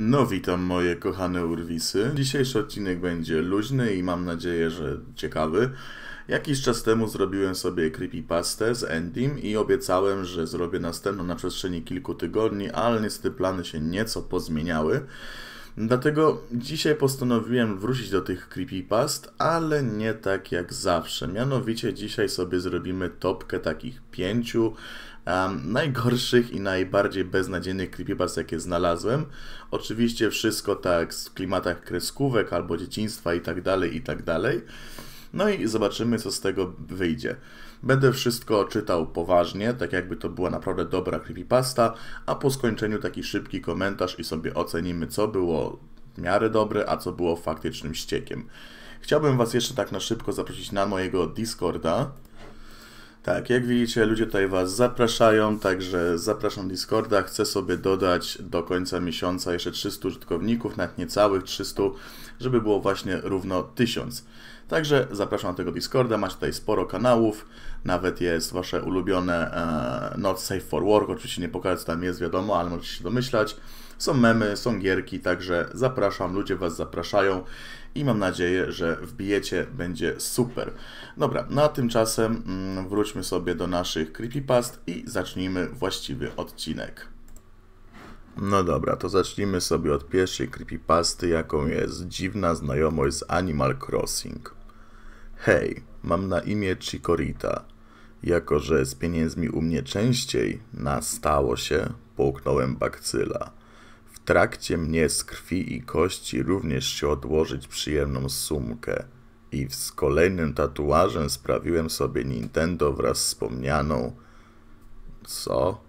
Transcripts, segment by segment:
No witam moje kochane urwisy. Dzisiejszy odcinek będzie luźny i mam nadzieję, że ciekawy. Jakiś czas temu zrobiłem sobie creepypastę z Endim i obiecałem, że zrobię następną na przestrzeni kilku tygodni, ale niestety plany się nieco pozmieniały. Dlatego dzisiaj postanowiłem wrócić do tych creepypast, ale nie tak jak zawsze. Mianowicie dzisiaj sobie zrobimy topkę takich pięciu um, najgorszych i najbardziej beznadziejnych creepypast, jakie znalazłem. Oczywiście wszystko tak w klimatach kreskówek albo dzieciństwa i tak dalej, i tak dalej. No i zobaczymy, co z tego wyjdzie. Będę wszystko czytał poważnie, tak jakby to była naprawdę dobra creepypasta, a po skończeniu taki szybki komentarz i sobie ocenimy, co było w miarę dobre, a co było faktycznym ściekiem. Chciałbym Was jeszcze tak na szybko zaprosić na mojego Discorda. Tak, jak widzicie, ludzie tutaj Was zapraszają, także zapraszam Discorda. Chcę sobie dodać do końca miesiąca jeszcze 300 użytkowników, nawet niecałych 300, żeby było właśnie równo 1000. Także zapraszam do tego Discorda, macie tutaj sporo kanałów, nawet jest Wasze ulubione e, Not Safe for Work, oczywiście nie pokażę co tam jest, wiadomo, ale możecie się domyślać. Są memy, są gierki, także zapraszam, ludzie Was zapraszają i mam nadzieję, że wbijecie, będzie super. Dobra, no a tymczasem mm, wróćmy sobie do naszych creepypast i zacznijmy właściwy odcinek. No dobra, to zacznijmy sobie od pierwszej creepypasty, jaką jest dziwna znajomość z Animal Crossing. Hej, mam na imię Chikorita. Jako, że z pieniędzmi u mnie częściej nastało się, połknąłem bakcyla trakcie mnie z krwi i kości również się odłożyć przyjemną sumkę. I z kolejnym tatuażem sprawiłem sobie Nintendo wraz z wspomnianą... Co?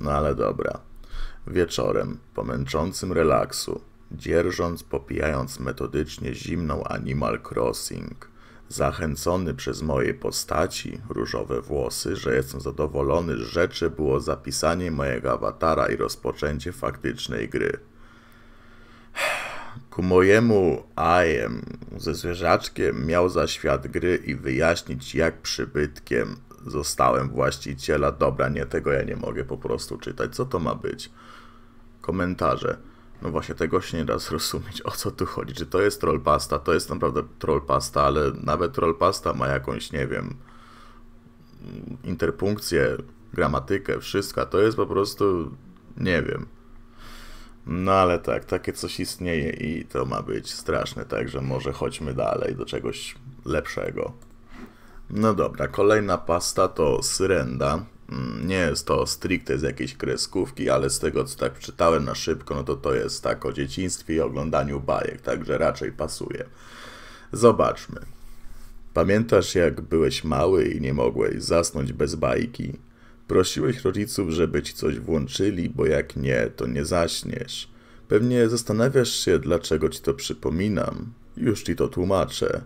No ale dobra. Wieczorem, po męczącym relaksu, dzierżąc, popijając metodycznie zimną Animal Crossing – Zachęcony przez moje postaci, różowe włosy, że jestem zadowolony z rzeczy, było zapisanie mojego awatara i rozpoczęcie faktycznej gry. Ku mojemu ajem ze zwierzaczkiem miał za świat gry i wyjaśnić, jak przybytkiem zostałem właściciela. Dobra, nie, tego ja nie mogę po prostu czytać. Co to ma być? Komentarze. No właśnie, tego się nie da zrozumieć, o co tu chodzi. Czy to jest troll pasta? To jest naprawdę troll pasta, ale nawet troll pasta ma jakąś, nie wiem, interpunkcję, gramatykę, wszystko. To jest po prostu, nie wiem. No ale tak, takie coś istnieje i to ma być straszne, także może chodźmy dalej do czegoś lepszego. No dobra, kolejna pasta to syrenda nie jest to stricte z jakiejś kreskówki, ale z tego co tak czytałem na szybko, no to to jest tak o dzieciństwie i oglądaniu bajek, także raczej pasuje. Zobaczmy. Pamiętasz jak byłeś mały i nie mogłeś zasnąć bez bajki? Prosiłeś rodziców, żeby ci coś włączyli, bo jak nie, to nie zaśniesz. Pewnie zastanawiasz się, dlaczego ci to przypominam. Już ci to tłumaczę.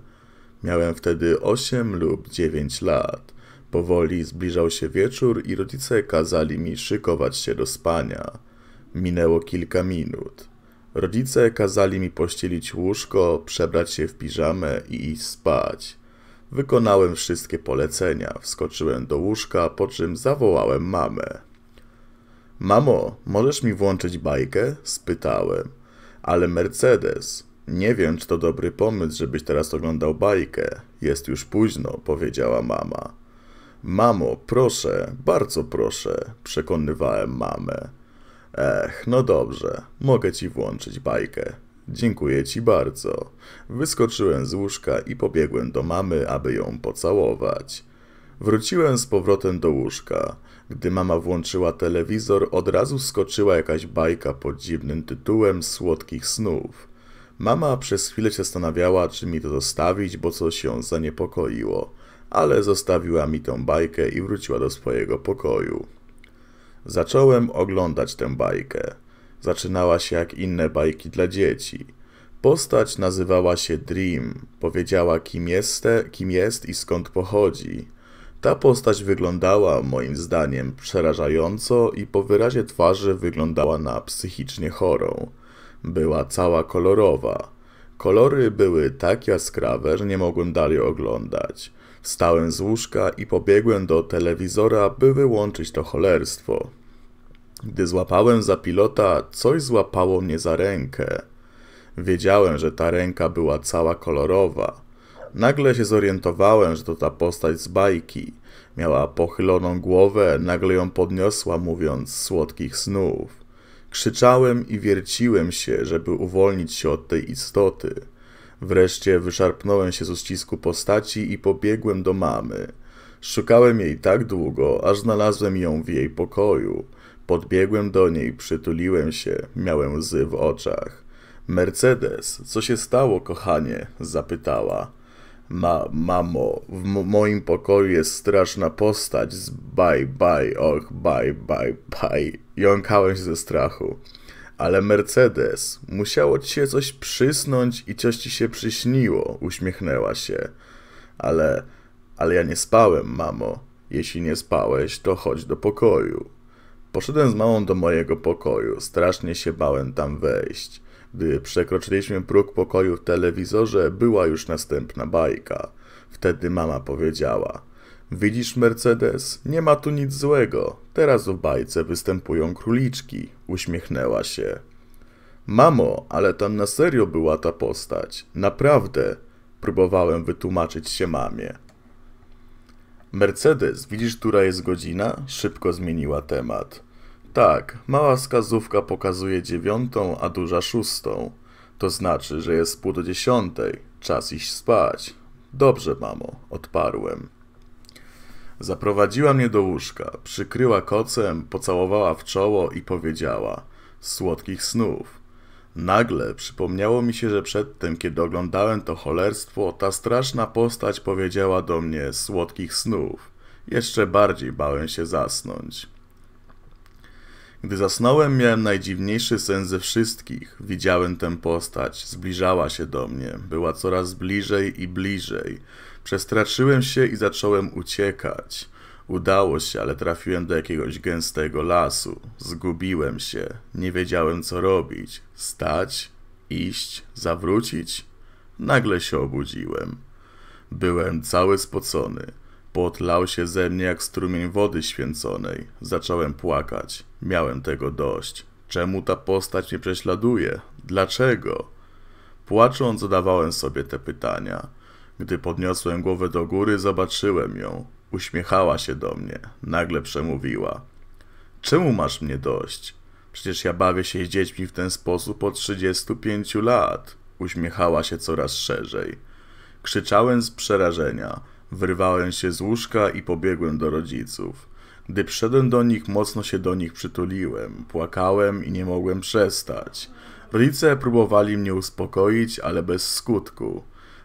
Miałem wtedy 8 lub 9 lat. Powoli zbliżał się wieczór i rodzice kazali mi szykować się do spania. Minęło kilka minut. Rodzice kazali mi pościelić łóżko, przebrać się w piżamę i iść spać. Wykonałem wszystkie polecenia, wskoczyłem do łóżka, po czym zawołałem mamę. Mamo, możesz mi włączyć bajkę? spytałem. Ale Mercedes, nie wiem, czy to dobry pomysł, żebyś teraz oglądał bajkę. Jest już późno, powiedziała mama. Mamo, proszę, bardzo proszę, przekonywałem mamę. Ech, no dobrze, mogę ci włączyć bajkę. Dziękuję ci bardzo. Wyskoczyłem z łóżka i pobiegłem do mamy, aby ją pocałować. Wróciłem z powrotem do łóżka. Gdy mama włączyła telewizor, od razu skoczyła jakaś bajka pod dziwnym tytułem Słodkich snów. Mama przez chwilę się zastanawiała, czy mi to zostawić, bo coś ją zaniepokoiło ale zostawiła mi tą bajkę i wróciła do swojego pokoju. Zacząłem oglądać tę bajkę. Zaczynała się jak inne bajki dla dzieci. Postać nazywała się Dream. Powiedziała kim, jeste, kim jest i skąd pochodzi. Ta postać wyglądała, moim zdaniem, przerażająco i po wyrazie twarzy wyglądała na psychicznie chorą. Była cała kolorowa. Kolory były tak jaskrawe, że nie mogłem dalej oglądać. Wstałem z łóżka i pobiegłem do telewizora, by wyłączyć to cholerstwo. Gdy złapałem za pilota, coś złapało mnie za rękę. Wiedziałem, że ta ręka była cała kolorowa. Nagle się zorientowałem, że to ta postać z bajki. Miała pochyloną głowę, nagle ją podniosła, mówiąc słodkich snów. Krzyczałem i wierciłem się, żeby uwolnić się od tej istoty. Wreszcie wyszarpnąłem się z uścisku postaci i pobiegłem do mamy. Szukałem jej tak długo, aż znalazłem ją w jej pokoju. Podbiegłem do niej, przytuliłem się, miałem łzy w oczach. Mercedes, co się stało, kochanie? zapytała. Ma, mamo, w moim pokoju jest straszna postać z baj, baj, och, baj, baj, baj. Jąkałem się ze strachu. Ale Mercedes, musiało ci się coś przysnąć i coś ci się przyśniło, uśmiechnęła się. Ale, ale ja nie spałem, mamo. Jeśli nie spałeś, to chodź do pokoju. Poszedłem z mamą do mojego pokoju. Strasznie się bałem tam wejść. Gdy przekroczyliśmy próg pokoju w telewizorze, była już następna bajka. Wtedy mama powiedziała – Widzisz, Mercedes, nie ma tu nic złego. Teraz w bajce występują króliczki. Uśmiechnęła się. Mamo, ale tam na serio była ta postać. Naprawdę. Próbowałem wytłumaczyć się mamie. Mercedes, widzisz, która jest godzina? Szybko zmieniła temat. Tak, mała wskazówka pokazuje dziewiątą, a duża szóstą. To znaczy, że jest pół do dziesiątej. Czas iść spać. Dobrze, mamo, odparłem. Zaprowadziła mnie do łóżka, przykryła kocem, pocałowała w czoło i powiedziała Słodkich snów. Nagle przypomniało mi się, że przedtem, kiedy oglądałem to cholerstwo, ta straszna postać powiedziała do mnie słodkich snów. Jeszcze bardziej bałem się zasnąć. Gdy zasnąłem, miałem najdziwniejszy sen ze wszystkich. Widziałem tę postać, zbliżała się do mnie, była coraz bliżej i bliżej. Przestraszyłem się i zacząłem uciekać. Udało się, ale trafiłem do jakiegoś gęstego lasu. Zgubiłem się. Nie wiedziałem, co robić. Stać, iść, zawrócić. Nagle się obudziłem. Byłem cały spocony. Pot lał się ze mnie jak strumień wody święconej. Zacząłem płakać. Miałem tego dość. Czemu ta postać mnie prześladuje? Dlaczego? Płacząc zadawałem sobie te pytania. Gdy podniosłem głowę do góry, zobaczyłem ją. Uśmiechała się do mnie. Nagle przemówiła. Czemu masz mnie dość? Przecież ja bawię się z dziećmi w ten sposób od 35 lat. Uśmiechała się coraz szerzej. Krzyczałem z przerażenia. Wyrwałem się z łóżka i pobiegłem do rodziców. Gdy przyszedłem do nich, mocno się do nich przytuliłem. Płakałem i nie mogłem przestać. Rodzice próbowali mnie uspokoić, ale bez skutku.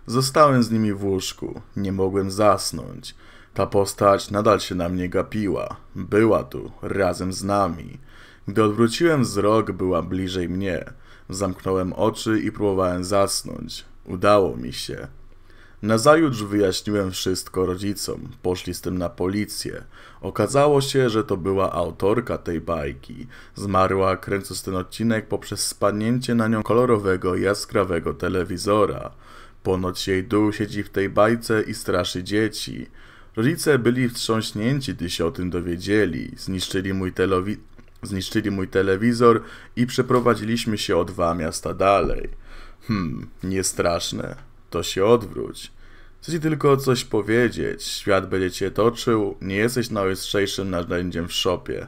Zostałem z nimi w łóżku. Nie mogłem zasnąć. Ta postać nadal się na mnie gapiła. Była tu, razem z nami. Gdy odwróciłem wzrok, była bliżej mnie. Zamknąłem oczy i próbowałem zasnąć. Udało mi się. Nazajutrz wyjaśniłem wszystko rodzicom, poszli z tym na policję. Okazało się, że to była autorka tej bajki. Zmarła kręcąc ten odcinek poprzez spadnięcie na nią kolorowego, jaskrawego telewizora. Ponoć jej duch siedzi w tej bajce i straszy dzieci. Rodzice byli wstrząśnięci, gdy się o tym dowiedzieli. Zniszczyli mój, telewi zniszczyli mój telewizor i przeprowadziliśmy się o dwa miasta dalej. Hmm, niestraszne. To się odwróć. Chcę ci tylko coś powiedzieć. Świat będzie cię toczył. Nie jesteś najostrzejszym narzędziem w szopie.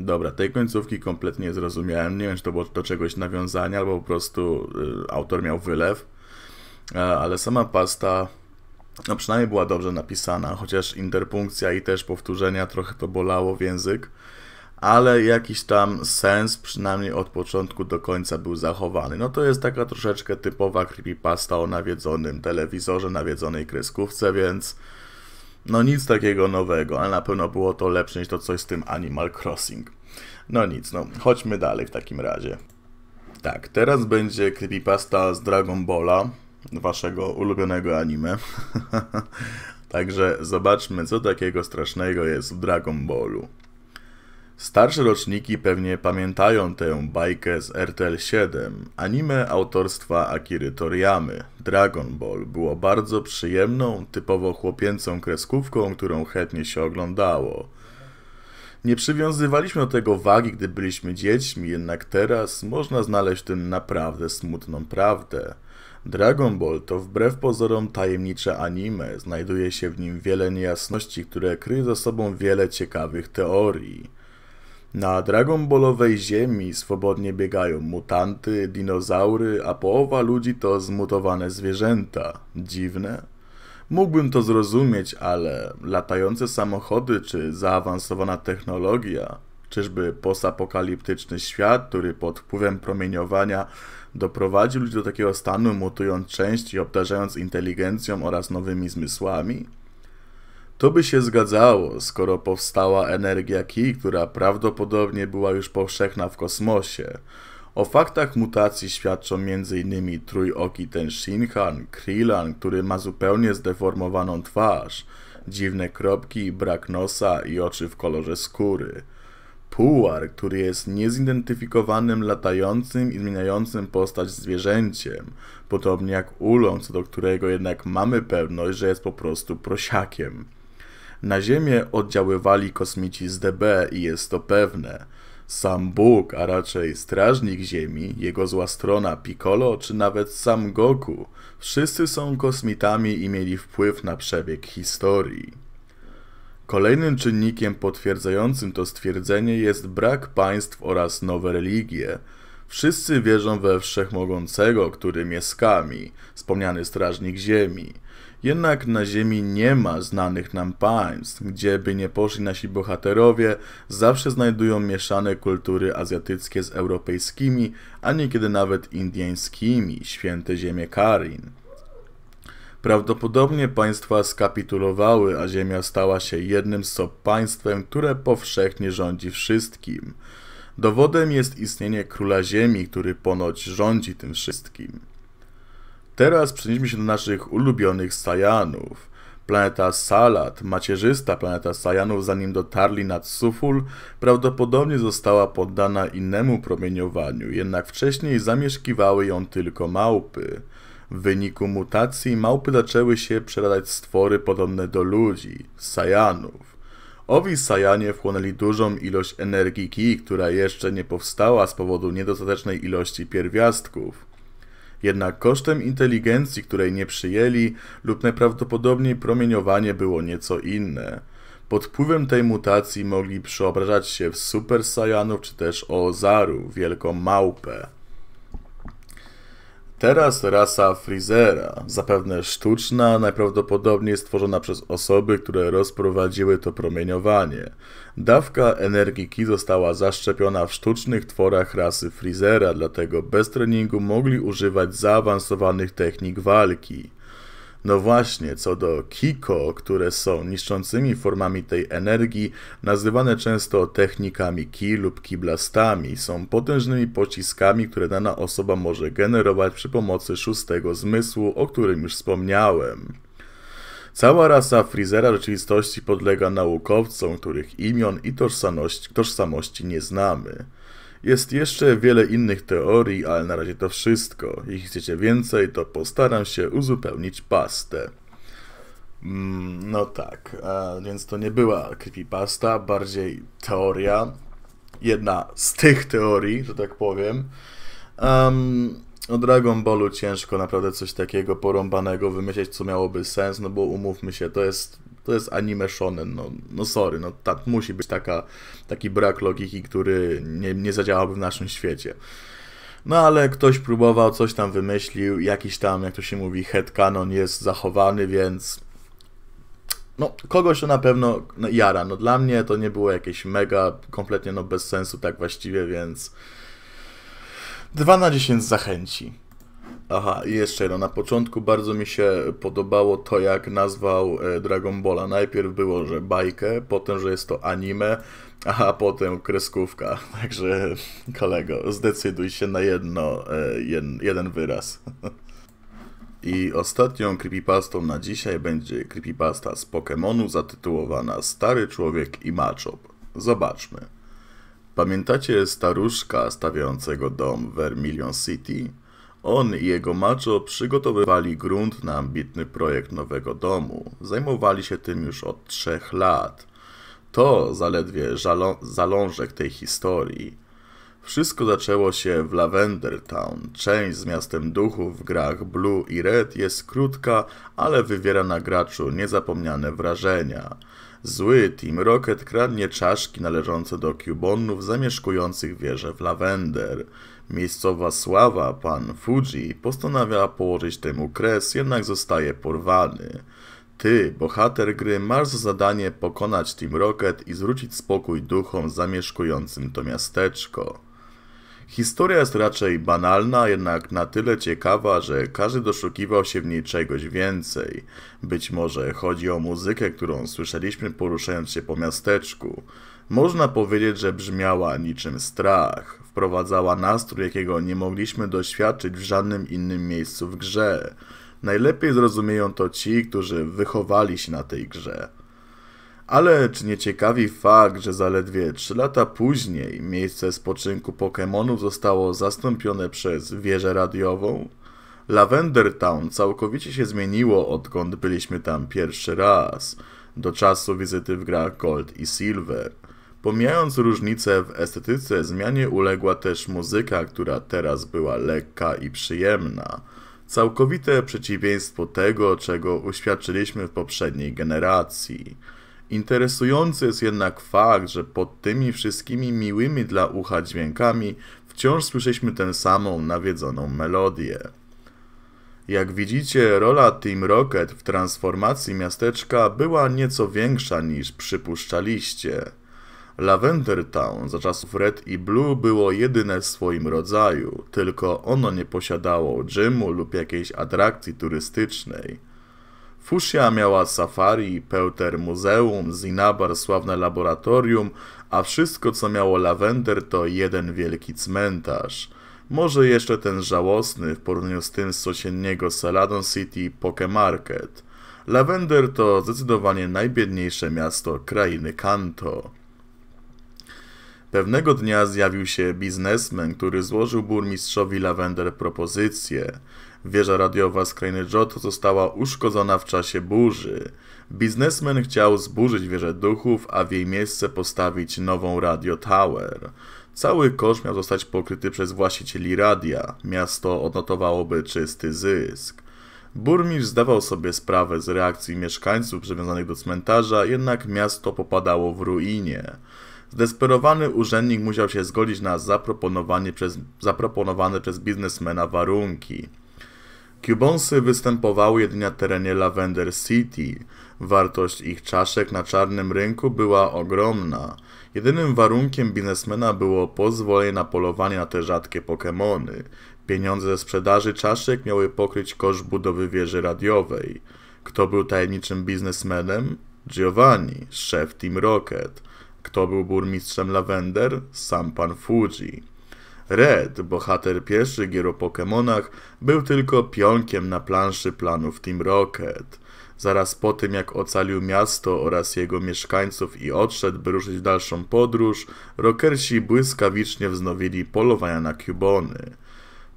Dobra, tej końcówki kompletnie nie zrozumiałem. Nie wiem, czy to było do czegoś nawiązania, albo po prostu y, autor miał wylew. E, ale sama pasta, no przynajmniej była dobrze napisana, chociaż interpunkcja i też powtórzenia trochę to bolało w język. Ale jakiś tam sens, przynajmniej od początku do końca, był zachowany. No to jest taka troszeczkę typowa creepypasta o nawiedzonym telewizorze, nawiedzonej kreskówce, więc no nic takiego nowego, ale na pewno było to lepsze niż to coś z tym Animal Crossing. No nic, no chodźmy dalej w takim razie. Tak, teraz będzie creepypasta z Dragon Balla, waszego ulubionego anime. Także zobaczmy, co takiego strasznego jest w Dragon Ballu. Starsze roczniki pewnie pamiętają tę bajkę z RTL 7. Anime autorstwa Akiry Toriyamy, Dragon Ball, było bardzo przyjemną, typowo chłopięcą kreskówką, którą chętnie się oglądało. Nie przywiązywaliśmy do tego wagi, gdy byliśmy dziećmi, jednak teraz można znaleźć w tym naprawdę smutną prawdę. Dragon Ball to wbrew pozorom tajemnicze anime, znajduje się w nim wiele niejasności, które kryje za sobą wiele ciekawych teorii. Na dragonbolowej ziemi swobodnie biegają mutanty, dinozaury, a połowa ludzi to zmutowane zwierzęta. Dziwne? Mógłbym to zrozumieć, ale latające samochody czy zaawansowana technologia Czyżby posapokaliptyczny świat, który pod wpływem promieniowania doprowadził ludzi do takiego stanu, mutując część i obdarzając inteligencją oraz nowymi zmysłami? To by się zgadzało, skoro powstała energia Ki, która prawdopodobnie była już powszechna w kosmosie. O faktach mutacji świadczą m.in. trójoki ten Shinhan, Krilan, który ma zupełnie zdeformowaną twarz, dziwne kropki, brak nosa i oczy w kolorze skóry. Puar, który jest niezidentyfikowanym latającym i zmieniającym postać zwierzęciem, podobnie jak Ulon, co do którego jednak mamy pewność, że jest po prostu prosiakiem. Na Ziemię oddziaływali kosmici z DB i jest to pewne. Sam Bóg, a raczej strażnik Ziemi, jego zła strona Piccolo, czy nawet sam Goku, wszyscy są kosmitami i mieli wpływ na przebieg historii. Kolejnym czynnikiem potwierdzającym to stwierdzenie jest brak państw oraz nowe religie, Wszyscy wierzą we Wszechmogącego, którym jest Kami, wspomniany strażnik ziemi. Jednak na ziemi nie ma znanych nam państw. Gdzieby nie poszli nasi bohaterowie, zawsze znajdują mieszane kultury azjatyckie z europejskimi, a niekiedy nawet indyjskimi, święte ziemie Karin. Prawdopodobnie państwa skapitulowały, a ziemia stała się jednym z państwem, które powszechnie rządzi wszystkim – Dowodem jest istnienie króla ziemi, który ponoć rządzi tym wszystkim. Teraz przenieśmy się do naszych ulubionych Sajanów. Planeta Salat, macierzysta planeta Sajanów, zanim dotarli nad Suful, prawdopodobnie została poddana innemu promieniowaniu, jednak wcześniej zamieszkiwały ją tylko małpy. W wyniku mutacji małpy zaczęły się przeradać stwory podobne do ludzi, Sajanów. Owi Sajanie wchłonęli dużą ilość energii Ki, która jeszcze nie powstała z powodu niedostatecznej ilości pierwiastków. Jednak kosztem inteligencji, której nie przyjęli, lub najprawdopodobniej promieniowanie było nieco inne. Pod wpływem tej mutacji mogli przeobrażać się w Super Saiyanów czy też Ozaru, wielką małpę. Teraz rasa Freezera, zapewne sztuczna, najprawdopodobniej stworzona przez osoby, które rozprowadziły to promieniowanie. Dawka energii Ki została zaszczepiona w sztucznych tworach rasy Freezera, dlatego bez treningu mogli używać zaawansowanych technik walki. No właśnie, co do Kiko, które są niszczącymi formami tej energii, nazywane często technikami Ki lub Kiblastami, są potężnymi pociskami, które dana osoba może generować przy pomocy szóstego zmysłu, o którym już wspomniałem. Cała rasa Freezera rzeczywistości podlega naukowcom, których imion i tożsamości nie znamy. Jest jeszcze wiele innych teorii, ale na razie to wszystko. Jeśli chcecie więcej, to postaram się uzupełnić pastę. Mm, no tak, e, więc to nie była creepypasta, bardziej teoria. Jedna z tych teorii, że tak powiem. Um, o Dragon Ballu ciężko naprawdę coś takiego porąbanego wymyśleć, co miałoby sens, no bo umówmy się, to jest to jest anime shonen, no, no sorry, no tak, musi być taka, taki brak logiki, który nie, nie zadziałałby w naszym świecie. No ale ktoś próbował, coś tam wymyślił, jakiś tam, jak to się mówi, headcanon jest zachowany, więc no, kogoś to na pewno jara. No dla mnie to nie było jakieś mega, kompletnie no bez sensu tak właściwie, więc 2 na 10 zachęci. Aha, i jeszcze jedno. Na początku bardzo mi się podobało to, jak nazwał e, Dragon Balla. Najpierw było, że bajkę, potem, że jest to anime, a potem kreskówka. Także, kolego, zdecyduj się na jedno, e, jeden, jeden wyraz. I ostatnią creepypastą na dzisiaj będzie creepypasta z Pokémonu zatytułowana Stary Człowiek i Machop. Zobaczmy. Pamiętacie staruszka stawiającego dom w Vermilion City? On i jego macho przygotowywali grunt na ambitny projekt nowego domu. Zajmowali się tym już od trzech lat. To zaledwie zalążek tej historii. Wszystko zaczęło się w Lavender Town. Część z miastem duchów w grach Blue i Red jest krótka, ale wywiera na graczu niezapomniane wrażenia. Zły Team Rocket kradnie czaszki należące do Cubonów zamieszkujących wieżę w Lavender. Miejscowa sława, pan Fuji, postanawia położyć temu kres, jednak zostaje porwany. Ty, bohater gry, masz za zadanie pokonać Team Rocket i zwrócić spokój duchom zamieszkującym to miasteczko. Historia jest raczej banalna, jednak na tyle ciekawa, że każdy doszukiwał się w niej czegoś więcej. Być może chodzi o muzykę, którą słyszeliśmy poruszając się po miasteczku. Można powiedzieć, że brzmiała niczym strach. Wprowadzała nastrój, jakiego nie mogliśmy doświadczyć w żadnym innym miejscu w grze. Najlepiej zrozumieją to ci, którzy wychowali się na tej grze. Ale czy nie ciekawi fakt, że zaledwie 3 lata później miejsce spoczynku Pokémonów zostało zastąpione przez wieżę radiową? Lavender Town całkowicie się zmieniło odkąd byliśmy tam pierwszy raz, do czasu wizyty w grach Gold i Silver. Pomijając różnice w estetyce, zmianie uległa też muzyka, która teraz była lekka i przyjemna. Całkowite przeciwieństwo tego, czego uświadczyliśmy w poprzedniej generacji. Interesujący jest jednak fakt, że pod tymi wszystkimi miłymi dla ucha dźwiękami wciąż słyszeliśmy tę samą nawiedzoną melodię. Jak widzicie, rola Team Rocket w transformacji miasteczka była nieco większa niż przypuszczaliście. Lavender Town za czasów Red i Blue było jedyne w swoim rodzaju, tylko ono nie posiadało gymu lub jakiejś atrakcji turystycznej. Fusia miała safari, Peuter muzeum, Zinabar sławne laboratorium, a wszystko co miało Lawender to jeden wielki cmentarz. Może jeszcze ten żałosny w porównaniu z tym z sąsiedniego Saladon City Pokemarket. Lawender to zdecydowanie najbiedniejsze miasto krainy Kanto. Pewnego dnia zjawił się biznesmen, który złożył burmistrzowi Lavender propozycję. Wieża radiowa z krainy Jot została uszkodzona w czasie burzy. Biznesmen chciał zburzyć wieżę duchów, a w jej miejsce postawić nową radio tower. Cały koszt miał zostać pokryty przez właścicieli radia. Miasto odnotowałoby czysty zysk. Burmistrz zdawał sobie sprawę z reakcji mieszkańców przywiązanych do cmentarza, jednak miasto popadało w ruinie. Zdesperowany urzędnik musiał się zgodzić na zaproponowanie przez, zaproponowane przez biznesmena warunki. Cubonsy występowały jedynie na terenie Lavender City. Wartość ich czaszek na czarnym rynku była ogromna. Jedynym warunkiem biznesmena było pozwolenie na polowanie na te rzadkie Pokémony. Pieniądze ze sprzedaży czaszek miały pokryć koszt budowy wieży radiowej. Kto był tajemniczym biznesmenem? Giovanni, szef Team Rocket. Kto był burmistrzem Lavender? Sam pan Fuji. Red, bohater pierwszy gier o Pokémonach, był tylko pionkiem na planszy planów Team Rocket. Zaraz po tym, jak ocalił miasto oraz jego mieszkańców i odszedł, by ruszyć w dalszą podróż, rockersi błyskawicznie wznowili polowania na Cubony.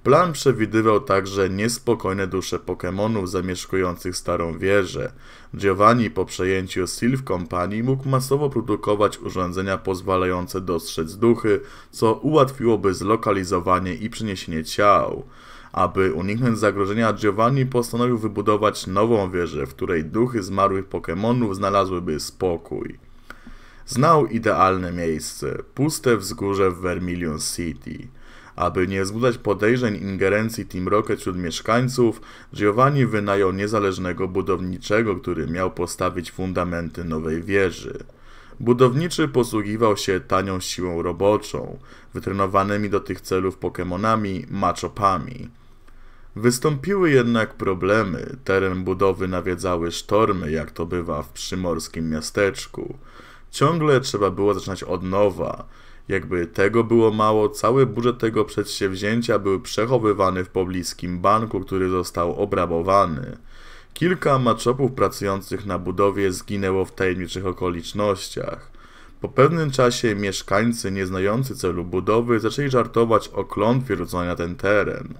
Plan przewidywał także niespokojne dusze Pokémonów zamieszkujących Starą Wieżę. Giovanni po przejęciu Sil w kompanii mógł masowo produkować urządzenia pozwalające dostrzec duchy, co ułatwiłoby zlokalizowanie i przeniesienie ciał. Aby uniknąć zagrożenia, Giovanni postanowił wybudować nową wieżę, w której duchy zmarłych Pokémonów znalazłyby spokój. Znał idealne miejsce, puste wzgórze w Vermilion City – aby nie wzbudzać podejrzeń ingerencji Team Rocket wśród mieszkańców, Giovanni wynajął niezależnego budowniczego, który miał postawić fundamenty nowej wieży. Budowniczy posługiwał się tanią siłą roboczą, wytrenowanymi do tych celów Pokemonami, maczopami. Wystąpiły jednak problemy, teren budowy nawiedzały sztormy, jak to bywa w przymorskim miasteczku. Ciągle trzeba było zaczynać od nowa. Jakby tego było mało, cały budżet tego przedsięwzięcia był przechowywany w pobliskim banku, który został obrabowany. Kilka maczopów pracujących na budowie zginęło w tajemniczych okolicznościach. Po pewnym czasie mieszkańcy nieznający celu budowy zaczęli żartować o klątwie rzuconej na ten teren.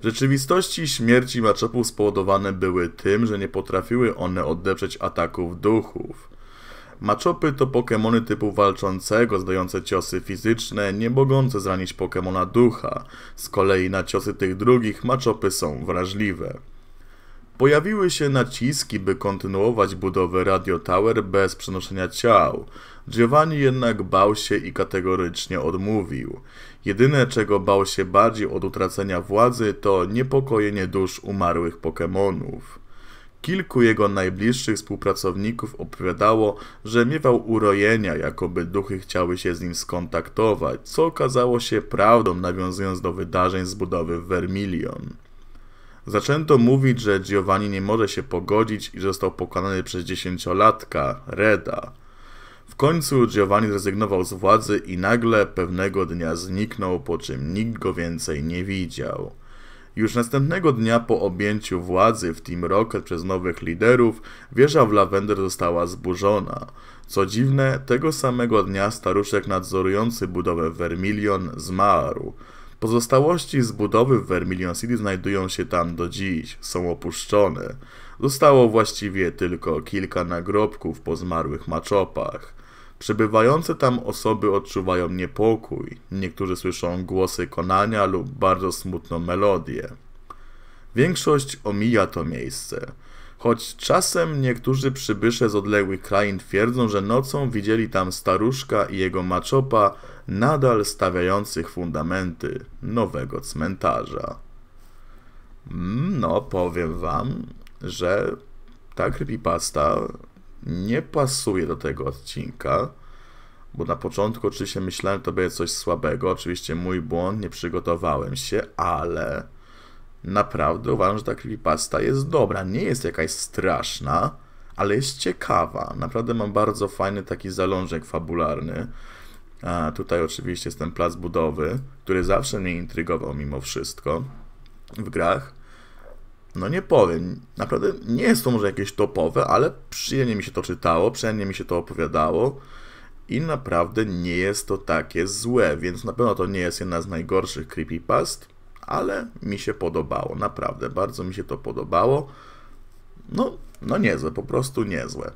W rzeczywistości śmierci maczopów spowodowane były tym, że nie potrafiły one odeprzeć ataków duchów. Machopy to Pokémony typu walczącego, zdające ciosy fizyczne, nie mogące zranić Pokémona ducha. Z kolei na ciosy tych drugich machopy są wrażliwe. Pojawiły się naciski, by kontynuować budowę Radio Tower bez przenoszenia ciał. Giovanni jednak bał się i kategorycznie odmówił. Jedyne, czego bał się bardziej od utracenia władzy, to niepokojenie dusz umarłych Pokémonów. Kilku jego najbliższych współpracowników opowiadało, że miewał urojenia, jakoby duchy chciały się z nim skontaktować, co okazało się prawdą, nawiązując do wydarzeń z budowy Vermilion. Zaczęto mówić, że Giovanni nie może się pogodzić i został pokonany przez dziesięciolatka, Reda. W końcu Giovanni zrezygnował z władzy i nagle pewnego dnia zniknął, po czym nikt go więcej nie widział. Już następnego dnia po objęciu władzy w Team Rocket przez nowych liderów, wieża w Lavender została zburzona. Co dziwne, tego samego dnia staruszek nadzorujący budowę Vermilion zmarł. Pozostałości z budowy w Vermilion City znajdują się tam do dziś, są opuszczone. Zostało właściwie tylko kilka nagrobków po zmarłych maczopach. Przebywające tam osoby odczuwają niepokój, niektórzy słyszą głosy konania lub bardzo smutną melodię. Większość omija to miejsce, choć czasem niektórzy przybysze z odległych krain twierdzą, że nocą widzieli tam staruszka i jego maczopa nadal stawiających fundamenty nowego cmentarza. Mm, no, powiem wam, że ta creepypasta nie pasuje do tego odcinka, bo na początku oczywiście myślałem, że to będzie coś słabego. Oczywiście mój błąd, nie przygotowałem się, ale naprawdę uważam, że ta creepypasta jest dobra. Nie jest jakaś straszna, ale jest ciekawa. Naprawdę mam bardzo fajny taki zalążek fabularny. A tutaj oczywiście jest ten plac budowy, który zawsze mnie intrygował mimo wszystko w grach no nie powiem, naprawdę nie jest to może jakieś topowe, ale przyjemnie mi się to czytało, przyjemnie mi się to opowiadało i naprawdę nie jest to takie złe, więc na pewno to nie jest jedna z najgorszych creepypast, ale mi się podobało, naprawdę, bardzo mi się to podobało. No, no niezłe, po prostu niezłe.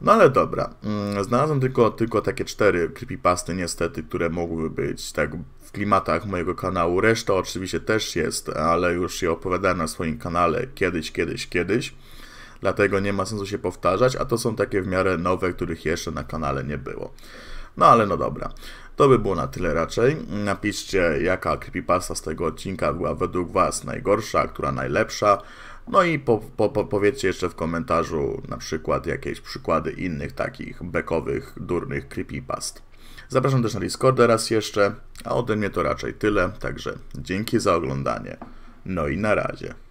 No ale dobra, mm, znalazłem tylko, tylko takie cztery creepypasty niestety, które mogły być tak w klimatach mojego kanału. Reszta oczywiście też jest, ale już je opowiadałem na swoim kanale kiedyś, kiedyś, kiedyś. Dlatego nie ma sensu się powtarzać, a to są takie w miarę nowe, których jeszcze na kanale nie było. No ale no dobra. To by było na tyle raczej. Napiszcie, jaka creepypasta z tego odcinka była według Was najgorsza, która najlepsza. No i po, po, po, powiedzcie jeszcze w komentarzu na przykład jakieś przykłady innych takich bekowych, durnych creepypast. Zapraszam też na Discorda raz jeszcze, a ode mnie to raczej tyle, także dzięki za oglądanie. No i na razie.